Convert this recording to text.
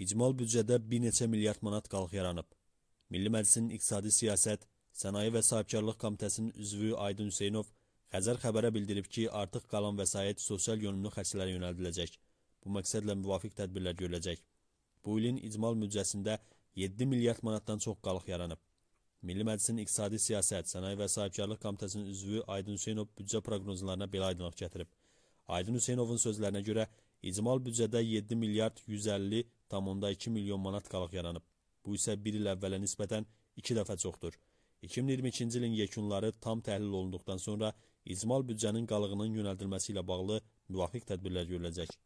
İcmal büdcədə bir neçə milyard manat qalx yaranıb. Milli Məclisin İqtisadi Siyasət, Sənaye və Sahibkarlıq Komitəsinin üzvü Aydın Hüseynov Xəzər xəbərə bildirib ki, artıq qalan vəsait sosial yönümlü xərclərə yönəldiləcək. Bu məqsədlə müvafiq tədbirlər görüləcək. Bu ilin icmal büdcəsində 7 milyard manatdan çox qalıq yaranıb. Milli Məclisin İqtisadi Siyasət, Sənaye və Sahibkarlıq Komitəsinin üzvü Aydın Hüseynov büdcə proqnozlarına belə aydınlıq gətirib. Aydın Hüseynovun sözlərinə görə icmal büdcədə 7 milyard 150 3,2 milyon manat qalaq yaranıb. Bu isə bir il əvvələ nisbətən iki dəfə çoxdur. 2022-ci ilin yekunları tam təhlil olunduqdan sonra icmal büdcənin qalığının yönəldilməsi ilə bağlı müvafiq tədbirlər görüləcək.